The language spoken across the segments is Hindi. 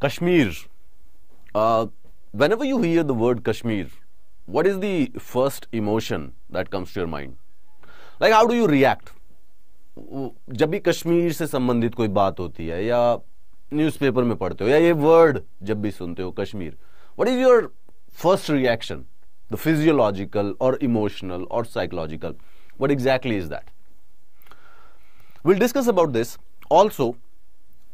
Kashmir. Uh, whenever you hear the word Kashmir, what is the first emotion that comes to your mind? Like, how do you react? जब भी कश्मीर से संबंधित कोई बात होती है या न्यूज़पेपर में पढ़ते हो या ये वर्ड जब भी सुनते हो Kashmir what is your first reaction the physiological और इमोशनल और psychological what exactly is that we'll discuss about this also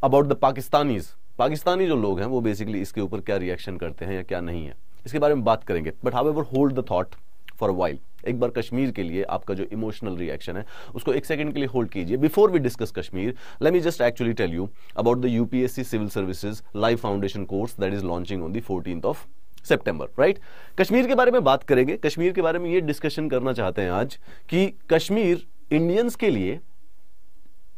about the pakistanis Pakistani जो लोग हैं वो बेसिकली इसके ऊपर क्या रिएक्शन करते हैं या क्या नहीं है इसके बारे में बात करेंगे but however hold the thought for while एक बार कश्मीर के लिए आपका जो इमोशनल रिएक्शन है उसको एक सेकंड के लिए होल्ड कीजिए before we discuss Kashmir let me just actually tell you about the UPSC civil services live foundation course that is launching on the fourteen of September right Kashmir के बारे में बात करेंगे कश्मीर के बारे में ये डिस्कशन करना चाहते हैं आज कि कश्मीर इंडियंस के लिए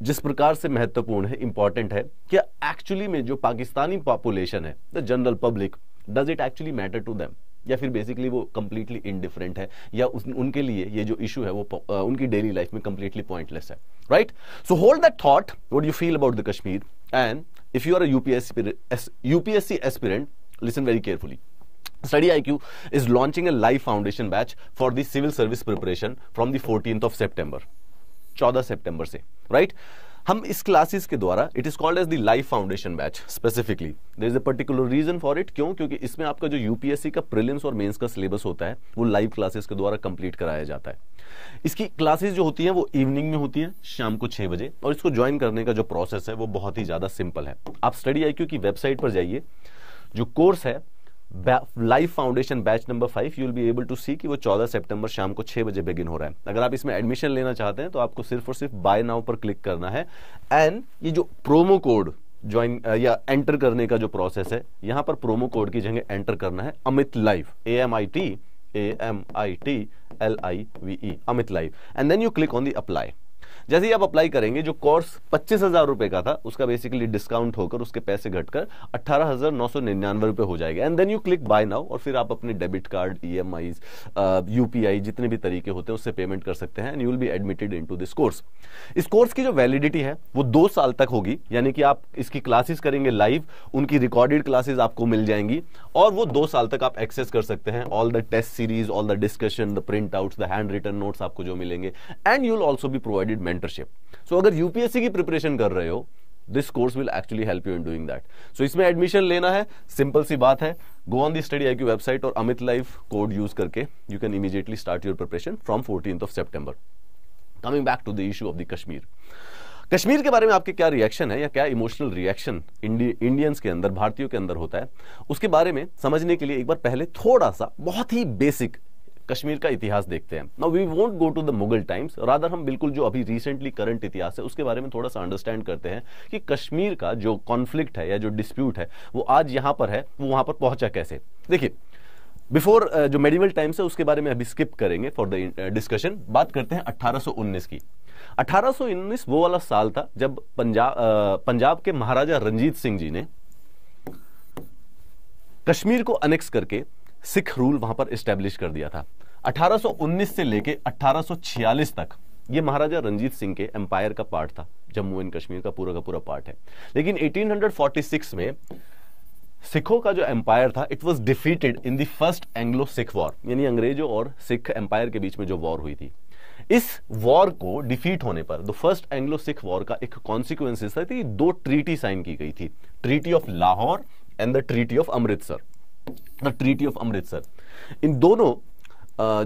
जिस प्रकार से महत्वपूर्ण है इंपॉर्टेंट है कि एक्चुअली में जो पाकिस्तानी पॉपुलेशन है the general public does it actually matter to them या फिर बेसिकली वो कम्प्लीटली इनडिफरेंट है या उस, उनके लिए ये जो इशू है वो उनकी डेली लाइफ में कंप्लीटली पॉइंटलेस है right so hold that thought what you feel about the Kashmir and if you are UPSC aspirant listen very carefully Study IQ is launching a live foundation batch for the civil service preparation from the 14th of September. 14 सितंबर से राइट हम इस क्लासेस के द्वारा it is called as the life foundation batch specifically there is a particular reason for it क्यों क्योंकि इसमें आपका जो यूपीएससी का प्रिलिम्स और मेंस का सिलेबस होता है वो लाइव क्लासेस के द्वारा कंप्लीट कराया जाता है इसकी क्लासेस जो होती हैं वो इवनिंग में होती हैं शाम को छह बजे और इसको ज्वाइन करने का जो प्रोसेस है वो बहुत ही ज्यादा सिंपल है आप स्टडी आई की वेबसाइट पर जाइए जो कोर्स है live foundation batch number five you will be able to see कि वो चौदह सितंबर शाम को छह बजे बिगिन हो रहा है अगर आप इसमें एडमिशन लेना चाहते हैं तो आपको सिर्फ और सिर्फ बाय नाउ पर क्लिक करना है एंड ये जो प्रोमो कोड ज्वाइन या एंटर करने का जो प्रोसेस है यहां पर प्रोमो कोड की जगह एंटर करना है Amit live A M I T A M I T L I V E Amit live and then you click on the apply जैसे ही आप अप्लाई करेंगे जो कोर्स पच्चीस हजार रुपए का था उसका बेसिकली डिस्काउंट होकर उसके पैसे घटकर अट्ठारह हजार नौ सौ निन्यानवे रुपए हो जाएगा and then you click buy now और फिर आप अपने debit card E M I UPI जितने भी तरीके होते हैं उससे पेमेंट कर सकते हैं and you will be admitted in this course इस कोर्स की जो वैलिडिटी है वो दो साल तक होगी यानी कि आप इसकी क्लासेस करेंगे लाइव उनकी रिकॉर्डेड क्लासेस आपको मिल जाएंगी और वो दो साल तक आप एक्सेस कर सकते हैं all the test series all the discussion the print out the hand return notes आपको जो मिलेंगे एंड यूल ऑल्सो भी प्रोवाइडेड मेंटरशिप सो अगर यूपीएससी की प्रिपरेशन कर रहे हो this course will actually help you in doing that so इसमें एडमिशन लेना है सिंपल सी बात है go on the study I website और अमित लाइफ कोड यूज करके you can immediately start your preparation from fourteen of September coming back to the issue of the Kashmir Kashmir के बारे में आपके क्या रिएक्शन है या क्या इमोशनल रिएक्शन इंडियंस के अंदर भारतीयों के अंदर होता है उसके बारे में समझने के लिए एक बार पहले थोड़ा सा बहुत ही बेसिक कश्मीर का इतिहास देखते हैं now we won't go to the Mughal times rather हम बिल्कुल जो अभी रिसेंटली करंट इतिहास है उसके बारे में थोड़ा सा अंडरस्टैंड करते हैं कि कश्मीर का जो कॉन्फ्लिक्ट है या जो डिस्प्यूट है वो आज यहां पर है वो वहां पर पहुंचा कैसे देखिए बिफोर uh, जो मेडिवल टाइम्स है उसके बारे में अभी स्किप करेंगे फॉर द डिस्कशन बात करते हैं 1819 की 1819 वो वाला साल था जब पंजाब पंजाब के महाराजा रंजीत सिंह जी ने कश्मीर को अनेक्स करके सिख रूल वहां पर स्टैब्लिश कर दिया था 1819 से लेके 1846 तक ये महाराजा रंजीत सिंह के एम्पायर का पार्ट था जम्मू एंड कश्मीर का पूरा का पूरा पार्ट है लेकिन 1846 में सिखों का जो एम्पायर था it was defeated in the first Anglo Sikh war यानी अंग्रेजों और सिख एम्पायर के बीच में जो वॉर हुई थी इस वॉर को डिफीट होने पर the first Anglo Sikh war का एक कॉन्सिक्वेंसेस था कि दो ट्रीटी साइन की गई थी treaty of Lahore and the treaty of Amritsar the treaty of Amritsar इन दोनों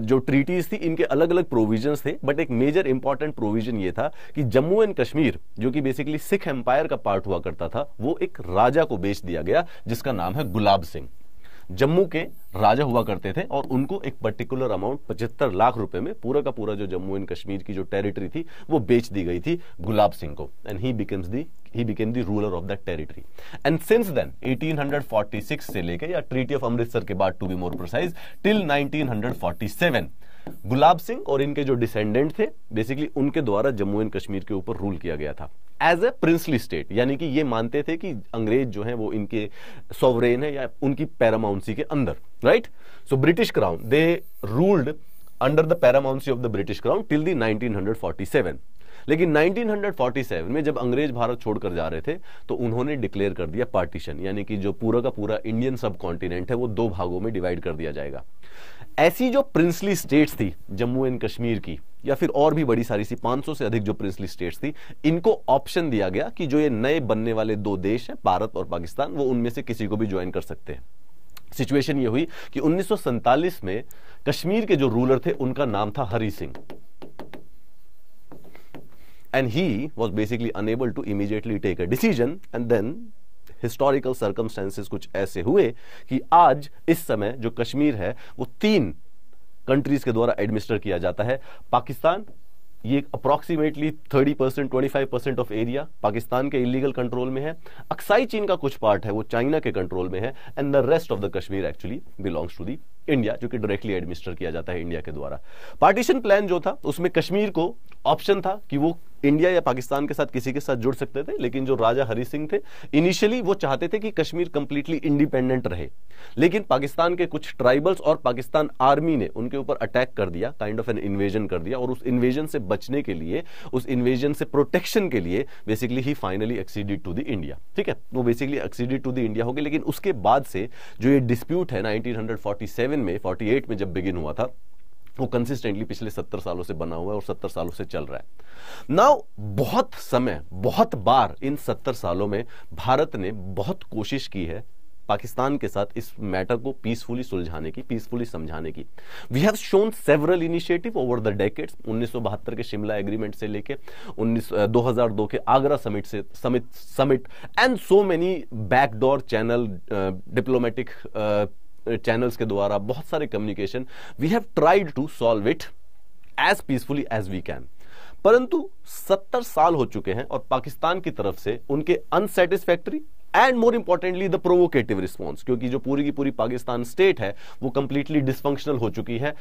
जो ट्रीटीज़ थी इनके अलग अलग प्रोविजंस थे बट एक मेजर इंपॉर्टेंट प्रोविजन ये था कि जम्मू एंड कश्मीर जो कि बेसिकली सिख एम्पायर का पार्ट हुआ करता था वो एक राजा को बेच दिया गया जिसका नाम है गुलाब सिंह जम्मू के राजा हुआ करते थे और उनको एक पर्टिकुलर अमाउंट पचहत्तर लाख रुपए में पूरा का पूरा जो जम्मू एंड कश्मीर की जो टेरिटरी थी वो बेच दी गई थी गुलाब सिंह को and he becomes the he became the ruler of that territory and since then 1846 से लेकर या ट्रीटी ऑफ अमृतसर के बाद to be more precise till 1947 Gulab Singh और इनके जो डिसेंडेंट थे बेसिकली उनके द्वारा जम्मू एंड कश्मीर के ऊपर रूल किया गया था एज ए प्रिंसली स्टेट यानी कि ये मानते थे कि अंग्रेज जो है वो इनके सोवरेन है या उनकी पैरामाउंसी के अंदर right so British crown they ruled under the paramountcy of the British crown till the seven लेकिन 1947 में जब अंग्रेज भारत छोड़कर जा रहे थे तो उन्होंने डिक्लेयर कर दिया पार्टीशन यानी कि जो पूरा का पूरा इंडियन सब कॉन्टिनेंट है वो दो भागों में डिवाइड कर दिया जाएगा ऐसी जो प्रिंसली स्टेट्स थी जम्मू एंड कश्मीर की या फिर और भी बड़ी सारी सी 500 से अधिक जो प्रिंसली स्टेट्स थी इनको ऑप्शन दिया गया कि जो ये नए बनने वाले दो देश हैं भारत और पाकिस्तान वो उनमें से किसी को भी ज्वाइन कर सकते हैं सिचुएशन ये हुई कि उन्नीस में कश्मीर के जो रूलर थे उनका नाम था Hari Singh And he was basically unable to immediately take a decision and then historical circumstances कुछ ऐसे हुए कि आज इस समय जो कश्मीर है वो तीन कंट्रीज के द्वारा एडमिनिस्टर किया जाता है पाकिस्तान ये approximately thirty percent twenty five percent of area Pakistan के इलीगल कंट्रोल में है अक्साई चीन का कुछ पार्ट है वो चाइना के कंट्रोल में है and the rest of the Kashmir actually belongs to the India जो कि डायरेक्टली एडमिनिस्टर किया जाता है इंडिया के द्वारा पार्टीशन प्लान जो था उसमें कश्मीर को ऑप्शन था कि वो इंडिया या पाकिस्तान के साथ किसी के साथ जुड़ सकते थे लेकिन जो राजा हरि सिंह थे इनिशियली वो चाहते थे कि कश्मीर कंप्लीटली इंडिपेंडेंट रहे लेकिन पाकिस्तान के कुछ ट्राइबल्स और पाकिस्तान आर्मी ने उनके ऊपर अटैक कर दिया काइंड ऑफ एन इन्वेजन कर दिया और उस इन्वेजन से बचने के लिए उस इन्वेजन से प्रोटेक्शन के लिए basically he finally acceded to the India ठीक है वो basically acceded to the India हो गई लेकिन उसके बाद से जो ये डिस्प्यूट है नाइनटीन 47 में 48 में जब बिगिन हुआ था वो कंसिस्टेंटली पिछले सत्तर सालों से बना हुआ है और सत्तर सालों से चल रहा है नाउ बहुत समय बहुत बार इन सत्तर सालों में भारत ने बहुत कोशिश की है पाकिस्तान के साथ इस मैटर को पीसफुली सुलझाने की पीसफुली समझाने की we have shown several initiative over the decades उन्नीस के शिमला एग्रीमेंट से लेके उन्नीस दो के आगरा समिट से summit summit and so many backdoor channel diplomatic channels uh, के द्वारा बहुत सारे communication we have tried to solve it as peacefully as we can परंतु सत्तर साल हो चुके हैं और पाकिस्तान की तरफ से उनके unsatisfactory and more importantly the provocative response क्योंकि जो पूरी की पूरी पाकिस्तान स्टेट है वो कंप्लीटली डिसफंक्शनल हो चुकी है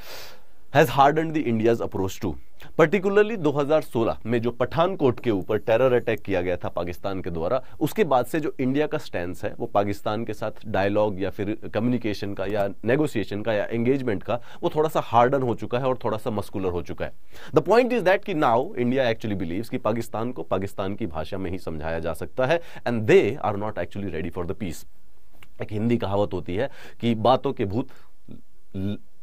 has harden the India's approach to particularly 2016 में जो पठानकोट के ऊपर टेरर अटैक किया गया था पाकिस्तान के द्वारा उसके बाद से जो इंडिया का स्टैंड है वो पाकिस्तान के साथ डायलॉग या फिर कम्युनिकेशन का या नेगोशिएशन का या एंगेजमेंट का वो थोड़ा सा हार्डन हो चुका है और थोड़ा सा मस्कुलर हो चुका है द पॉइंट इज दैट कि नाउ इंडिया एक्चुअली बिलीव कि पाकिस्तान को पाकिस्तान की भाषा में ही समझाया जा सकता है and they are not actually ready for the peace एक हिंदी कहावत होती है कि बातों के भूत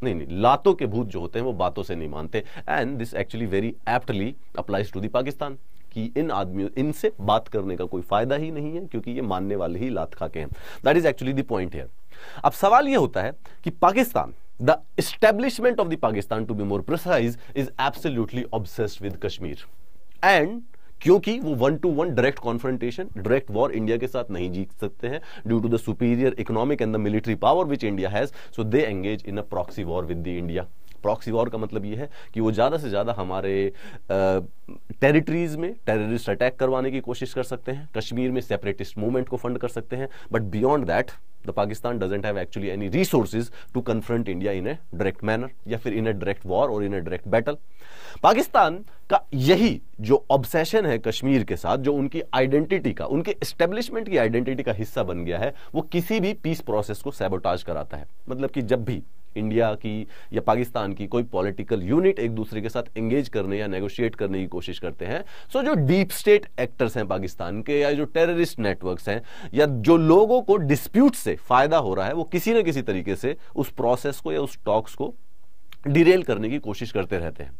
नहीं नहीं लातों के भूत जो होते हैं वो बातों से नहीं मानते and this actually very aptly applies to the Pakistan कि इन आदमियों इनसे बात करने का कोई फायदा ही नहीं है क्योंकि ये मानने वाले ही लात खाके हैं that is actually the point है अब सवाल ये होता है कि Pakistan the establishment of the Pakistan to be more precise, is absolutely obsessed with Kashmir and क्योंकि वो one to one direct confrontation direct war India के साथ नहीं जीत सकते हैं due to the superior economic and the military power which India has so they engage in a proxy war with the India proxy war का मतलब ये है कि वो ज़्यादा से ज़्यादा हमारे टेरिटरीज में टेररिस्ट अटैक करवाने की कोशिश कर सकते हैं कश्मीर में सेपरेटिस्ट मूवमेंट को फंड कर सकते हैं but beyond that the Pakistan doesn't have actually any resources to confront India in a direct manner या फिर इन ए डायरेक्ट वॉर और in a direct battle Pakistan का यही जो ऑब्सेशन है कश्मीर के साथ जो उनकी आइडेंटिटी का उनके एस्टेब्लिशमेंट की आइडेंटिटी का हिस्सा बन गया है वो किसी भी पीस प्रोसेस को सैबोटाज कराता है मतलब कि जब भी इंडिया की या पाकिस्तान की कोई पॉलिटिकल यूनिट एक दूसरे के साथ एंगेज करने या नेगोशिएट करने की कोशिश करते हैं सो so, जो डीप स्टेट एक्टर्स हैं पाकिस्तान के या जो टेररिस्ट नेटवर्क्स हैं या जो लोगों को डिस्प्यूट से फायदा हो रहा है वो किसी न किसी तरीके से उस प्रोसेस को या उस टॉक्स को डिरेल करने की कोशिश करते रहते हैं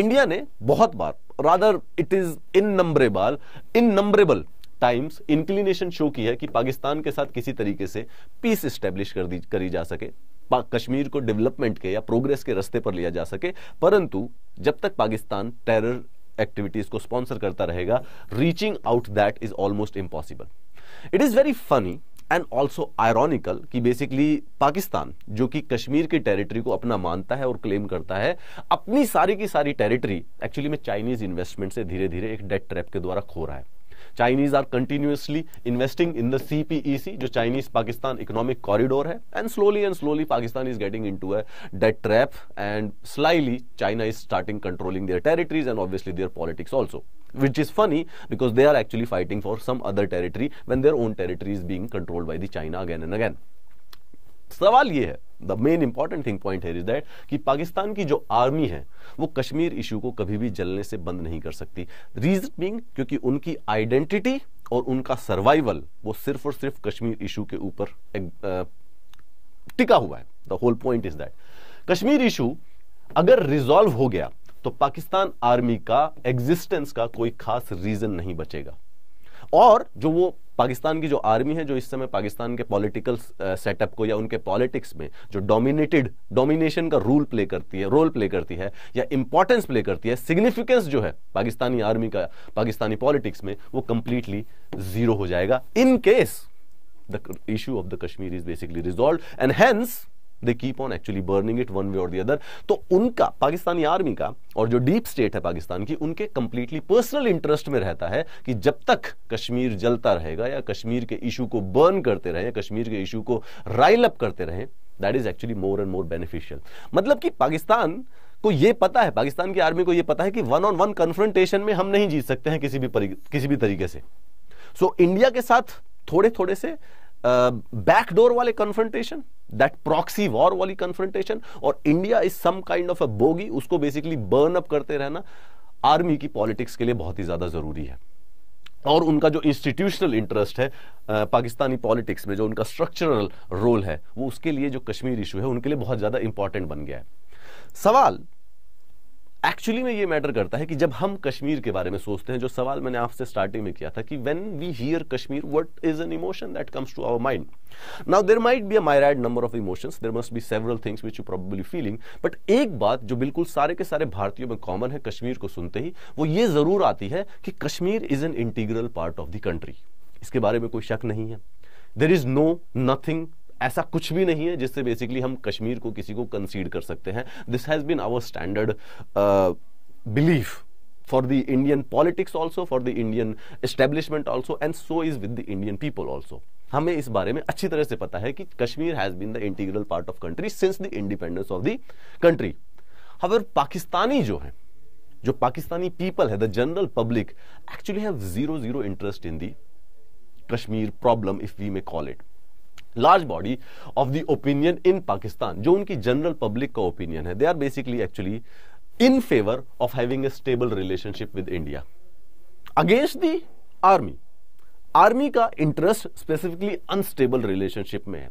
इंडिया ने बहुत बार rather it is innumerable innumerable times inclination show की है कि पाकिस्तान के साथ किसी तरीके से पीस स्टेब्लिश कर दी करी जा सके कश्मीर को डेवलपमेंट के या प्रोग्रेस के रस्ते पर लिया जा सके परंतु जब तक पाकिस्तान टेरर एक्टिविटीज को स्पॉन्सर करता रहेगा reaching out that is almost impossible it is very funny and also ironical कि बेसिकली पाकिस्तान जो कि कश्मीर की टेरिटरी को अपना मानता है और क्लेम करता है अपनी सारी की सारी टेरिटरी एक्चुअली में चाइनीज इन्वेस्टमेंट से धीरे धीरे एक डेट ट्रैप के द्वारा खो रहा है Chinese are continuously investing in the CPEC, which is Chinese-Pakistan economic corridor. And slowly and slowly, Pakistan is getting into a debt trap. And slowly China is starting controlling their territories and obviously their politics also. Which is funny because they are actually fighting for some other territory when their own territory is being controlled by the China again and again. सवाल ये है the main important thing point है इज दैट कि पाकिस्तान की जो आर्मी है वो कश्मीर इशू को कभी भी जलने से बंद नहीं कर सकती रीजन बिंग क्योंकि उनकी आइडेंटिटी और उनका सर्वाइवल वो सिर्फ और सिर्फ कश्मीर इशू के ऊपर टिका हुआ है the whole point is that Kashmir issue अगर रिजॉल्व हो गया तो पाकिस्तान आर्मी का एग्जिस्टेंस का कोई खास रीजन नहीं बचेगा और जो वो पाकिस्तान की जो आर्मी है जो इस समय पाकिस्तान के पॉलिटिकल सेटअप को या उनके पॉलिटिक्स में जो डोमिनेटेड डोमिनेशन का रूल प्ले करती है रोल प्ले करती है या इंपॉर्टेंस प्ले करती है सिग्निफिकेंस जो है पाकिस्तानी आर्मी का पाकिस्तानी पॉलिटिक्स में वो कंप्लीटली जीरो हो जाएगा in case the of the Kashmir is basically basically resolved and they keep on actually burning it one way और दी अदर तो उनका पाकिस्तानी आर्मी का और जो डीप स्टेट है पाकिस्तान की उनके कंप्लीटली पर्सनल इंटरेस्ट में रहता है कि जब तक कश्मीर जलता रहेगा या कश्मीर के इशू को बर्न करते रहे या कश्मीर के इशू को राइल अप करते रहे that is actually more and more beneficial मतलब कि पाकिस्तान को ये पता है पाकिस्तान की आर्मी को ये पता है कि वन ऑन वन कन्फ्रंटेशन में हम नहीं जीत सकते हैं किसी भी किसी भी तरीके से सो so, इंडिया के साथ थोड़े थोड़े से बैकडोर वाले कन्फ्रंटेशन दैट प्रॉक्सी वॉर वाली कन्फ्रंटेशन और India is some kind of a bogey उसको बेसिकली बर्न अप करते रहना आर्मी की पॉलिटिक्स के लिए बहुत ही ज्यादा जरूरी है और उनका जो इंस्टीट्यूशनल इंटरेस्ट है पाकिस्तानी पॉलिटिक्स में जो उनका स्ट्रक्चरल रोल है वो उसके लिए जो कश्मीर इशू है उनके लिए बहुत ज्यादा इंपॉर्टेंट बन गया है सवाल एक्चुअली में ये मैटर करता है कि जब हम कश्मीर के बारे में सोचते हैं जो सवाल मैंने आपसे स्टार्टिंग में किया था कि when we hear Kashmir what is an emotion that comes to our mind now there might be a myriad number of emotions there must be several things which you probably feeling but एक बात जो बिल्कुल सारे के सारे भारतीयों में कॉमन है कश्मीर को सुनते ही वो ये जरूर आती है कि Kashmir is an integral part of the country इसके बारे में कोई शक नहीं है देर इज नो नथिंग ऐसा कुछ भी नहीं है जिससे बेसिकली हम कश्मीर को किसी को कंसीड कर सकते हैं this has been our standard belief for the Indian politics also for the Indian establishment also and so is with the Indian people also हमें इस बारे में अच्छी तरह से पता है कि Kashmir has been the integral part of country since the independence of the country however Pakistani जो है जो पाकिस्तानी पीपल है the general public actually have zero zero interest in the Kashmir problem if we may call it large body of the opinion in Pakistan जो उनकी जनरल पब्लिक का ओपिनियन है they are basically actually in favour of having a stable relationship with India against the army army का इंटरेस्ट स्पेसिफिकली अनस्टेबल रिलेशनशिप में है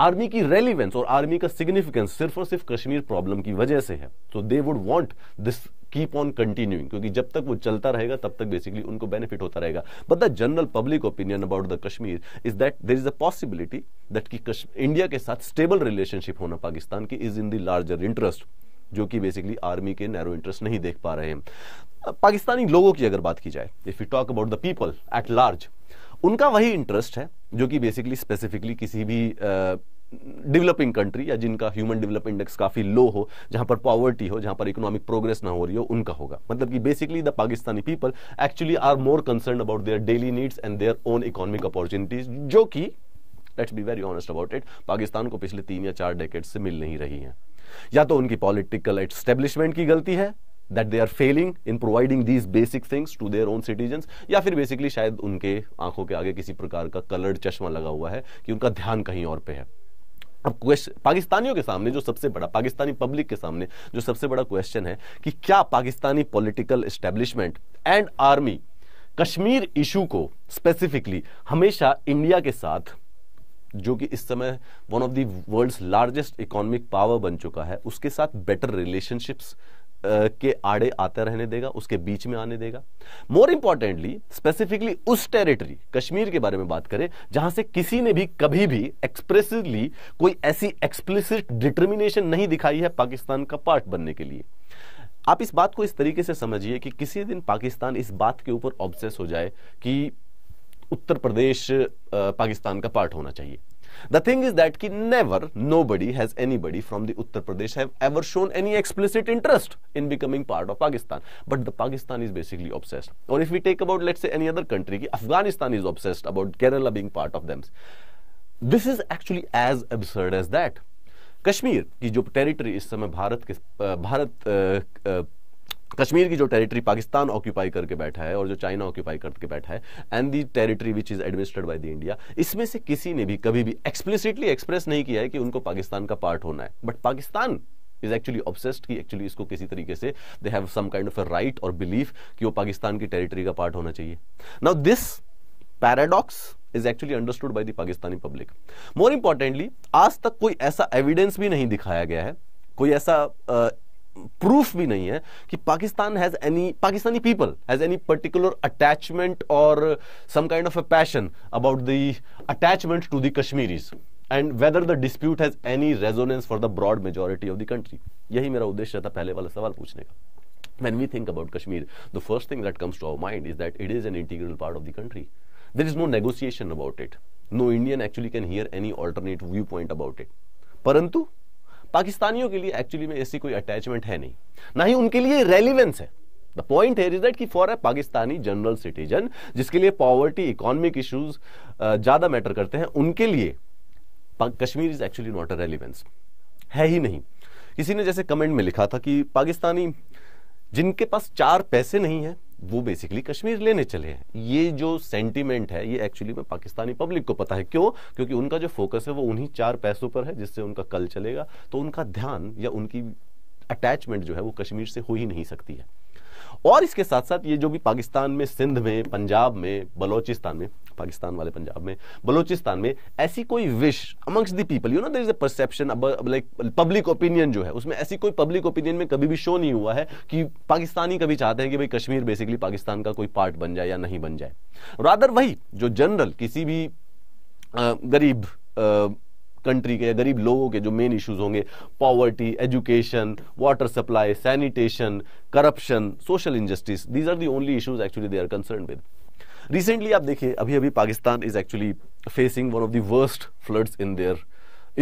आर्मी की रेलिवेंस और आर्मी का सिग्निफिकेंस सिर्फ और सिर्फ कश्मीर प्रॉब्लम की वजह से है तो they would want this keep on continuing क्योंकि जब तक वो चलता रहेगा तब तक बेसिकली उनको बेनिफिट होता रहेगा but the general public opinion about the Kashmir is that there is a possibility that की इंडिया के साथ स्टेबल रिलेशनशिप होना पाकिस्तान की is in the larger interest जो कि बेसिकली आर्मी के नैरो इंटरेस्ट नहीं देख पा रहे हैं पाकिस्तानी लोगों की अगर बात की जाए if you talk about the people at large उनका वही इंटरेस्ट है जो कि बेसिकली स्पेसिफिकली किसी भी uh, डेवलपिंग कंट्री या जिनका ह्यूमन डेवलप इंडेक्स काफी लो हो जहां पर पॉवर्टी हो जहां पर इकोनॉमिक प्रोग्रेस ना हो रही हो उनका होगा मतलब कि basically the Pakistani people actually are more concern about their daily needs and their own economic opportunities जो कि let's be very honest about it Pakistan को पिछले तीन या चार डेकेट से मिल नहीं रही है या तो उनकी पॉलिटिकल एस्टेब्लिशमेंट की गलती है that they are failing in providing these basic things to their own citizen या फिर बेसिकली शायद उनके आंखों के आगे किसी प्रकार का कलर्ड चश्मा लगा हुआ है कि उनका ध्यान कहीं और पे है अब पाकिस्तानियों के सामने जो सबसे बड़ा पाकिस्तानी पब्लिक के सामने जो सबसे बड़ा क्वेश्चन है कि क्या Pakistani political establishment and army Kashmir issue को स्पेसिफिकली हमेशा इंडिया के साथ जो कि इस समय one of the world's largest economic power बन चुका है उसके साथ बेटर रिलेशनशिप्स के आड़े आते रहने देगा उसके बीच में आने देगा मोर इंपॉर्टेंटली स्पेसिफिकली उस टेरिटरी कश्मीर के बारे में बात करें जहां से किसी ने भी कभी भी एक्सप्रेसिवली कोई ऐसी एक्सप्लिसिट डिटर्मिनेशन नहीं दिखाई है पाकिस्तान का पार्ट बनने के लिए आप इस बात को इस तरीके से समझिए कि किसी दिन पाकिस्तान इस बात के ऊपर ऑब्सेस हो जाए कि उत्तर प्रदेश पाकिस्तान का पार्ट होना चाहिए The thing is that ki never, nobody has anybody from the Uttar Pradesh have ever shown any explicit interest in becoming part of Pakistan. But the Pakistan is basically obsessed. Or if we take about, let's say, any other country, ki Afghanistan is obsessed about Kerala being part of them. This is actually as absurd as that. Kashmir की जो टेरिटरी इस समय भारत के भारत कश्मीर की जो टेरिटरी पाकिस्तान ऑक्यूपाई करके बैठा है और जो चाइना ऑक्यूपाई करके बैठा है and the territory which is administered by the India इसमें से किसी ने भी कभी भी एक्सप्लिसिटली एक्सप्रेस नहीं किया है कि उनको पाकिस्तान का पार्ट होना है but Pakistan is actually obsessed कि एक्चुअली इसको किसी तरीके से they have some kind of a right और बिलीफ कि वो पाकिस्तान की टेरिटरी का पार्ट होना चाहिए now this paradox is actually understood by the Pakistani public more importantly आज तक कोई ऐसा एविडेंस भी नहीं दिखाया गया है कोई ऐसा प्रूफ भी नहीं है कि Pakistan has any Pakistani people has any particular attachment और some kind of a passion about the attachment to the Kashmiris and whether the dispute has any resonance for the broad majority of the country यही मेरा उद्देश्य था पहले वाला सवाल पूछने का when we think about Kashmir the first thing that comes to our mind is that it is an integral part of the country there is no negotiation about it no Indian actually can hear any alternate view point about it परंतु पाकिस्तानियों के लिए एक्चुअली में ऐसी कोई अटैचमेंट है नहीं ना ही उनके लिए रेलिवेंस है द पॉइंट है दैट कि for a Pakistani general citizen जिसके लिए पॉवर्टी इकोनॉमिक इश्यूज ज्यादा मैटर करते हैं उनके लिए Kashmir is actually not a relevance है ही नहीं किसी ने जैसे कमेंट में लिखा था कि पाकिस्तानी जिनके पास चार पैसे नहीं है वो बेसिकली कश्मीर लेने चले हैं ये जो सेंटीमेंट है ये एक्चुअली में पाकिस्तानी पब्लिक को पता है क्यों क्योंकि उनका जो फोकस है वो उन्हीं चार पैसों पर है जिससे उनका कल चलेगा तो उनका ध्यान या उनकी अटैचमेंट जो है वो कश्मीर से हो ही नहीं सकती है और इसके साथ साथ ये जो भी पाकिस्तान में सिंध में पंजाब में बलोचिस्तान में पाकिस्तान वाले पंजाब में बलोचिस्तान में ऐसी कोई wish amongst the people you know there is a perception like public opinion जो है उसमें ऐसी कोई पब्लिक ओपिनियन में कभी भी शो नहीं हुआ है कि पाकिस्तानी कभी चाहते हैं कि भाई कश्मीर बेसिकली पाकिस्तान का कोई पार्ट बन जाए या नहीं बन जाए रादर वही जो जनरल किसी भी गरीब कंट्री के या गरीब लोगों के जो मेन इश्यूज होंगे poverty education water supply sanitation corruption social injustice these are the only issues actually they are concern with recently आप देखिए अभी अभी Pakistan is actually facing one of the worst floods in their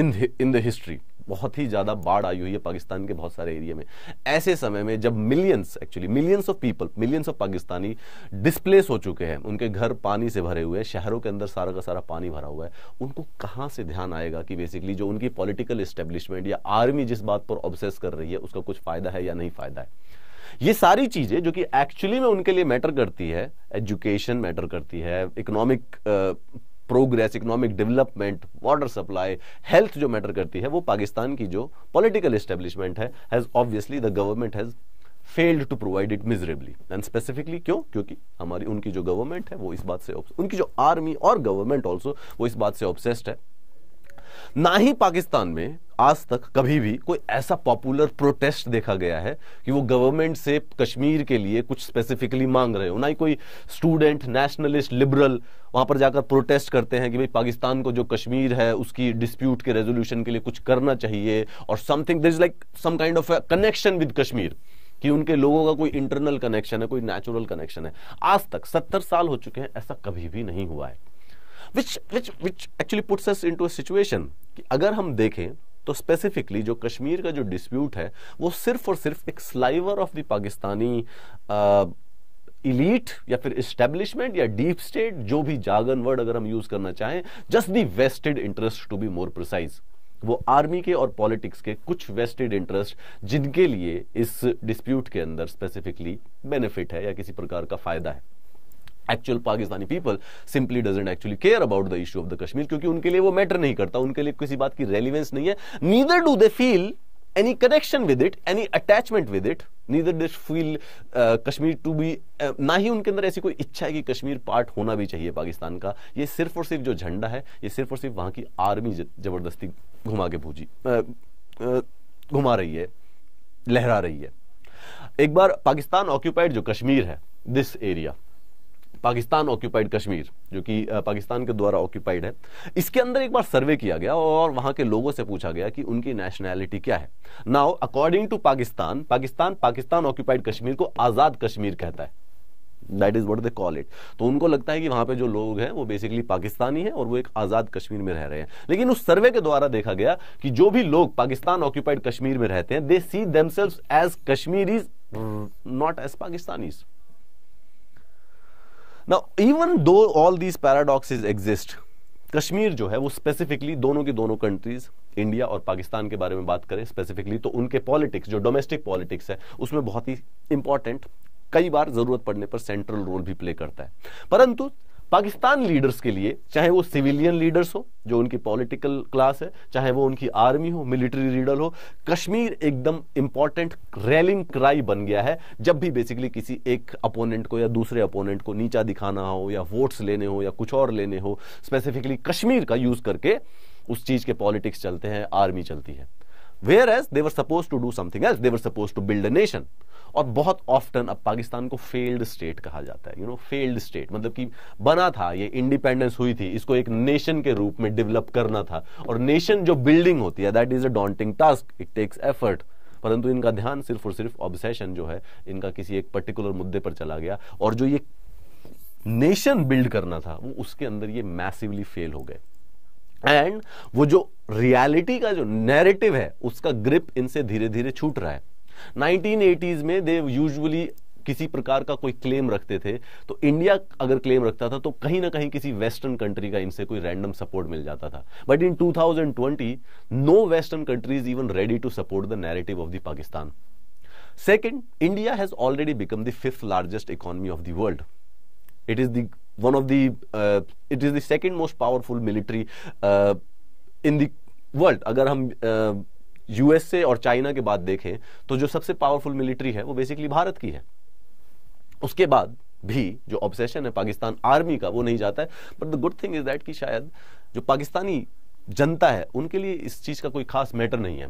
in in the history बहुत ही ज़्यादा बाढ़ आई हुई है पाकिस्तान के बहुत सारे एरिया में ऐसे समय में जब millions actually millions of people millions of Pakistani displace हो चुके हैं उनके घर पानी से भरे हुए हैं शहरों के अंदर सारा का सारा पानी भरा हुआ है उनको कहाँ से ध्यान आएगा कि बेसिकली जो उनकी पॉलिटिकल स्टेब्लिशमेंट या आर्मी जिस बात पर ऑब्सेस कर रही है उसका कुछ फ़ायदा है या नहीं फ़ायदा है ये सारी चीज़ें जो कि एक्चुअली में उनके लिए मैटर करती है एजुकेशन मैटर करती है economic progress economic development water supply health जो मैटर करती है वो पाकिस्तान की जो पॉलिटिकल एस्टेब्लिशमेंट है has obviously the government has failed to provide it miserably and specifically क्यों क्योंकि हमारी उनकी जो गवर्नमेंट है वो इस बात से उनकी जो आर्मी और गवर्नमेंट ऑल्सो वो इस बात से ऑब्सेस्ड है ना ही पाकिस्तान में आज तक कभी भी कोई ऐसा पॉपुलर प्रोटेस्ट देखा गया है कि वो गवर्नमेंट से कश्मीर के लिए कुछ स्पेसिफिकली मांग रहे हो ना ही कोई स्टूडेंट नेशनलिस्ट लिबरल वहां पर जाकर प्रोटेस्ट करते हैं कि भाई पाकिस्तान को जो कश्मीर है उसकी डिस्प्यूट के रेजोल्यूशन के लिए कुछ करना चाहिए और something there is like some kind of connection with Kashmir कि उनके लोगों का कोई इंटरनल कनेक्शन है कोई नेचुरल कनेक्शन है आज तक सत्तर साल हो चुके हैं ऐसा कभी भी नहीं हुआ है which which which actually puts us into a situation कि अगर हम देखें तो स्पेसिफिकली जो कश्मीर का जो डिस्प्यूट है वो सिर्फ और सिर्फ एक sliver of the Pakistani elite या फिर इस्टेब्लिशमेंट या डीप स्टेट जो भी जागन वर्ड अगर हम यूज करना चाहें just the vested interest to be more precise वो आर्मी के और पॉलिटिक्स के कुछ वेस्टेड इंटरेस्ट जिनके लिए इस डिस्प्यूट के अंदर स्पेसिफिकली बेनिफिट है या किसी प्रकार का फायदा है actual Pakistani people simply doesn't actually care about the issue of the Kashmir क्योंकि उनके लिए वो मैटर नहीं करता उनके लिए किसी बात की रेलिवेंस नहीं है neither do they feel any connection with it any attachment with it neither they feel Kashmir to be ना ही उनके अंदर ऐसी कोई इच्छा है कि कश्मीर पार्ट होना भी चाहिए पाकिस्तान का ये सिर्फ और सिर्फ जो झंडा है ये सिर्फ और सिर्फ वहां की आर्मी जबरदस्ती घुमा के भूजी घुमा रही है लहरा रही है एक बार पाकिस्तान ऑक्यूपाइड जो कश्मीर है this area Pakistan occupied Kashmir जो कि पाकिस्तान के द्वारा ऑक्यूपाइड है इसके अंदर एक बार सर्वे किया गया और वहां के लोगों से पूछा गया कि उनकी नेशनैलिटी क्या है now according to Pakistan Pakistan Pakistan occupied Kashmir को आज़ाद कश्मीर कहता है that is what they call it तो उनको लगता है कि वहां पे जो लोग हैं वो बेसिकली पाकिस्तानी हैं और वो एक आज़ाद कश्मीर में रह रहे हैं लेकिन उस सर्वे के द्वारा देखा गया कि जो भी लोग पाकिस्तान ऑक्यूपाइड कश्मीर में रहते हैं they see themselves as Kashmiris not as Pakistanis now even though all these paradoxes exist Kashmir जो है वो स्पेसिफिकली दोनों की दोनों कंट्रीज इंडिया और पाकिस्तान के बारे में बात करें स्पेसिफिकली तो उनके पॉलिटिक्स जो डोमेस्टिक पॉलिटिक्स है उसमें बहुत ही इंपॉर्टेंट कई बार जरूरत पड़ने पर सेंट्रल रोल भी प्ले करता है परंतु पाकिस्तान लीडर्स के लिए चाहे वो सिविलियन लीडर्स हो जो उनकी पॉलिटिकल क्लास है चाहे वो उनकी आर्मी हो मिलिट्री लीडर हो कश्मीर एकदम इंपॉर्टेंट रैलिंग क्राई बन गया है जब भी बेसिकली किसी एक अपोनेंट को या दूसरे अपोनेंट को नीचा दिखाना हो या वोट्स लेने हो या कुछ और लेने हो स्पेसिफिकली कश्मीर का यूज करके उस चीज के पॉलिटिक्स चलते हैं आर्मी चलती है whereas they're supposed to do something as they're supposed to build a nation और बहुत ऑफ्टन अब पाकिस्तान को फेल्ड स्टेट कहा जाता है यू नो फेल्ड स्टेट मतलब कि बना था ये इंडिपेंडेंस हुई थी इसको एक नेशन के रूप में डेवलप करना था और नेशन जो बिल्डिंग होती है that is a daunting task it takes effort परंतु इनका ध्यान सिर्फ और सिर्फ ऑब्सेशन जो है इनका किसी एक पर्टिकुलर मुद्दे पर चला गया और जो ये नेशन बिल्ड करना था वो उसके अंदर ये मैसिवली फेल हो गए एंड वो जो रियलिटी का जो नैरेटिव है उसका ग्रिप इनसे धीरे धीरे छूट रहा है नाइनटीन में दे यूजली किसी प्रकार का कोई क्लेम रखते थे तो इंडिया अगर क्लेम रखता था तो कहीं ना कहीं किसी वेस्टर्न कंट्री का इनसे कोई रैंडम सपोर्ट मिल जाता था but in 2020 no western countries even ready to support the narrative of the Pakistan second India has already become the fifth largest economy of the world it is the one of the uh, it is the second most powerful military uh, in the world अगर हम यूएसए uh, और चाइना के बाद देखें तो जो सबसे पावरफुल मिलिट्री है वो बेसिकली भारत की है उसके बाद भी जो ऑब्सेशन है पाकिस्तान आर्मी का वो नहीं जाता है but the good thing is that कि शायद जो पाकिस्तानी जनता है उनके लिए इस चीज का कोई खास मैटर नहीं है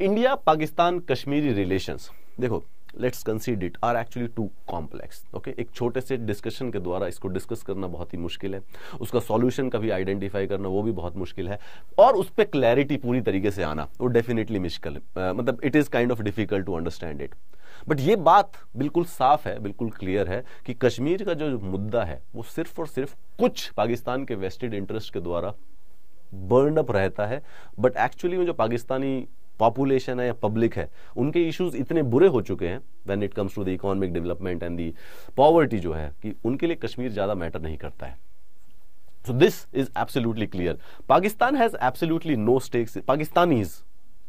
इंडिया पाकिस्तान कश्मीरी रिलेशंस देखो let's concede it are actually too complex okay एक छोटे से डिस्कशन के द्वारा इसको डिस्कस करना बहुत ही मुश्किल है उसका सॉल्यूशन कभी आइडेंटिफाई करना वो भी बहुत मुश्किल है और उस पर क्लैरिटी पूरी तरीके से आना वो डेफिनेटली मुश्किल uh, मतलब it is kind of difficult to understand it but ये बात बिल्कुल साफ है बिल्कुल क्लियर है कि कश्मीर का जो मुद्दा है वो सिर्फ और सिर्फ कुछ पाकिस्तान के वेस्टेड इंटरेस्ट के द्वारा बर्न अप रहता है बट एक्चुअली में जो पाकिस्तानी पॉपुलेशन है या पब्लिक है उनके इश्यूज इतने बुरे हो चुके हैं when it comes to the economic development and the poverty जो है कि उनके लिए कश्मीर ज़्यादा मैटर नहीं करता है so this is absolutely clear Pakistan has absolutely no stakes Pakistanis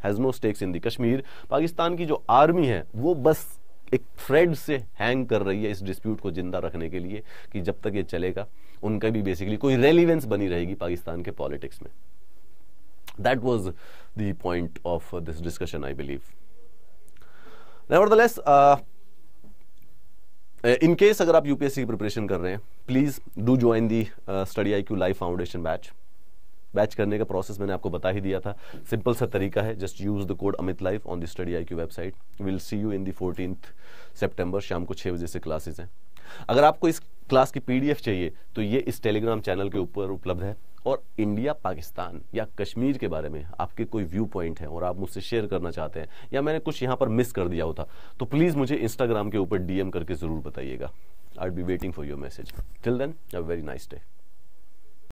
has no stakes in the Kashmir Pakistan की जो आर्मी है वो बस एक थ्रेड से हैंग कर रही है इस डिस्प्यूट को जिंदा रखने के लिए कि जब तक ये चलेगा उनका भी बेसिकली कोई रेलिवेंस बनी रहेगी पाकिस्तान के पॉलिटिक्स में That was the point of uh, this discussion, I believe. Nevertheless, uh, uh in case agar आप यूपीएससी की प्रिपरेशन कर रहे हैं please do join the study I Q live foundation batch batch करने का प्रोसेस मैंने आपको बता ही दिया था सिंपल सा तरीका है just use the code Amit life on the study I Q website will see you in the fourteen September शाम को छः बजे से क्लासेज हैं अगर आपको इस क्लास की पीडीएफ चाहिए तो ये इस टेलीग्राम चैनल के ऊपर उपलब्ध है और इंडिया पाकिस्तान या कश्मीर के बारे में आपके कोई व्यू पॉइंट है और आप मुझसे शेयर करना चाहते हैं या मैंने कुछ यहाँ पर मिस कर दिया होता तो प्लीज़ मुझे इंस्टाग्राम के ऊपर डीएम करके ज़रूर बताइएगा I be waiting for your message till then a very nice day